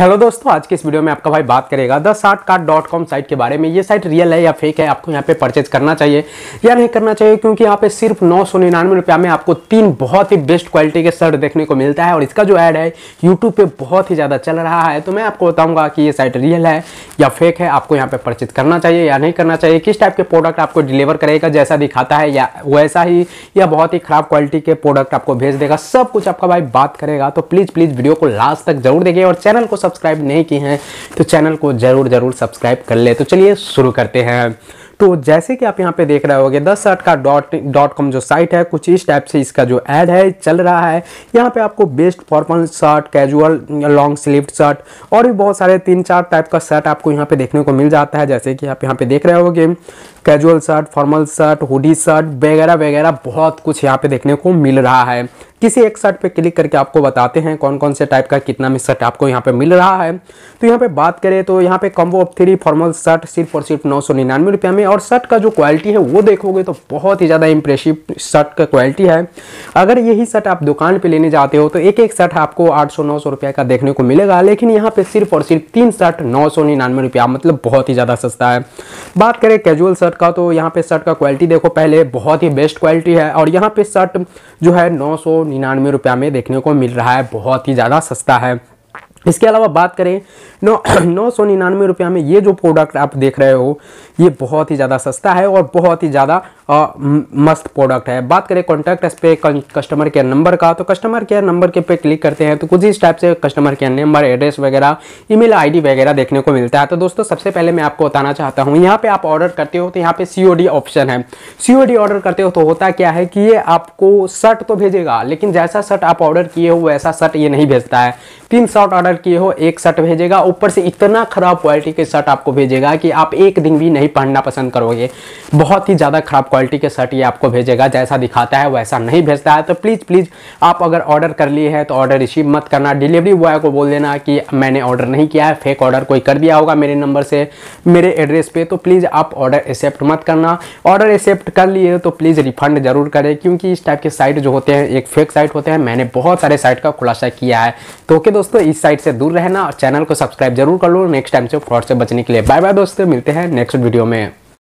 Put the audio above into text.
hello दोस्तों आज के इस वीडियो में आपका भाई बात करेगा the short card dot com site के बारे में ये साइट रियल है या फेक है आपको यहाँ पे परचेज करना चाहिए या नहीं करना चाहिए क्योंकि यहाँ पे सिर्फ नौ सौ निन्यानवे रुपया में आपको तीन बहुत ही बेस्ट क्वालिटी के शर्ट देखने को मिलता है और इसका जो ऐड है यूट्यूब पर बहुत ही ज़्यादा चल रहा है तो मैं आपको बताऊँगा कि ये साइट रियल है या फेक है आपको यहाँ पर परचेज करना चाहिए या नहीं करना चाहिए किस टाइप के प्रोडक्ट आपको डिलीवर करेगा जैसा दिखाता है या वैसा ही या बहुत ही खराब क्वालिटी के प्रोडक्ट आपको भेज देगा सब कुछ आपका भाई बात करेगा तो प्लीज़ प्लीज़ वीडियो को लास्ट तक जरूर देखिए और चैनल को सब सब्सक्राइब नहीं किए हैं तो चैनल को ज़रूर ज़रूर सब्सक्राइब कर ले तो चलिए शुरू करते हैं तो जैसे कि आप यहाँ पे देख रहे होगे दस आठ का डॉट डॉट कॉम जो साइट है कुछ इस टाइप से इसका जो ऐड है चल रहा है यहाँ पे आपको best formal shirt casual long sleeve shirt और भी बहुत सारे तीन चार टाइप का शर्ट आपको यहाँ पे देखने को मिल जाता है जैसे कि आप यहाँ पे देख रहे होगे casual shirt formal shirt hoodie shirt वगैरह वगैरह बहुत कुछ यहाँ पे देखने को मिल रहा है किसी एक शर्ट पे क्लिक करके आपको बताते हैं कौन कौन से टाइप का कितना में शर्ट आपको यहाँ पे मिल रहा है तो यहाँ पे बात करें तो यहाँ पे combo of three formal shirt सिर्फ और सिर्फ नौ सौ निन्यानवे रुपये में और शर्ट का जो क्वालिटी है वो देखोगे तो बहुत ही ज़्यादा इंप्रेसिव शर्ट का क्वालिटी है अगर यही शर्ट आप दुकान पर लेने जाते हो तो एक एक शर्ट आपको आठ सौ नौ सौ रुपये का देखने को मिलेगा लेकिन यहाँ पर सिर्फ और सिर्फ तीन शर्ट नौ सौ निन्यानवे रुपया मतलब बहुत ही ज़्यादा सस्ता है बात करें कैजुअल शर्ट का तो यहाँ पर शर्ट का क्वालिटी देखो पहले बहुत ही बेस्ट क्वालिटी है और यहाँ पर शर्ट जो है नौ सौ निन्यानवे रुपया में देखने को मिल रहा है बहुत ही ज़्यादा सस्ता है इसके अलावा बात करें नौ नौ सौ निन्यानवे रुपया में ये जो प्रोडक्ट आप देख रहे हो ये बहुत ही ज़्यादा सस्ता है और बहुत ही ज़्यादा मस्त प्रोडक्ट है बात करें कॉन्टैक्ट इस पे कस्टमर केयर नंबर का तो कस्टमर केयर नंबर के पे क्लिक करते हैं तो कुछ इस टाइप से कस्टमर केयर नंबर एड्रेस वगैरह ईमेल आईडी वगैरह देखने को मिलता है तो दोस्तों सबसे पहले मैं आपको बताना चाहता हूँ यहाँ पे आप ऑर्डर करते हो तो यहाँ पे सी ऑप्शन है सी ऑर्डर करते हो तो होता क्या है कि ये आपको शर्ट तो भेजेगा लेकिन जैसा शर्ट आप ऑर्डर किए हो वैसा शर्ट ये नहीं भेजता है तीन शर्ट ऑर्डर किए हो एक शर्ट भेजेगा ऊपर से इतना खराब क्वालिटी के शर्ट आपको भेजेगा कि आप एक दिन भी नहीं पहनना पसंद करोगे बहुत ही ज़्यादा खराब क्वालिटी क्वालिटी के शर्ट ये आपको भेजेगा जैसा दिखाता है वैसा नहीं भेजता है तो प्लीज़ प्लीज़ आप अगर ऑर्डर कर लिए हैं तो ऑर्डर रिसीव मत करना डिलीवरी बॉय को बोल देना कि मैंने ऑर्डर नहीं किया है फेक ऑर्डर कोई कर दिया होगा मेरे नंबर से मेरे एड्रेस पर तो प्लीज़ आप ऑर्डर एक्सेप्ट मत करना ऑर्डर एक्सेप्ट कर लिए तो प्लीज़ रिफंड ज़रूर करें क्योंकि इस टाइप के साइट जो होते हैं एक फेक साइट होते हैं मैंने बहुत सारे साइट का खुलासा किया है तो ओके दोस्तों इस साइट से दूर रहना और चैनल को सब्सक्राइब जरूर कर लो नेक्स्ट टाइम से फ्रॉड से बचने के लिए बाय बाय दोस्तों मिलते हैं नेक्स्ट वीडियो में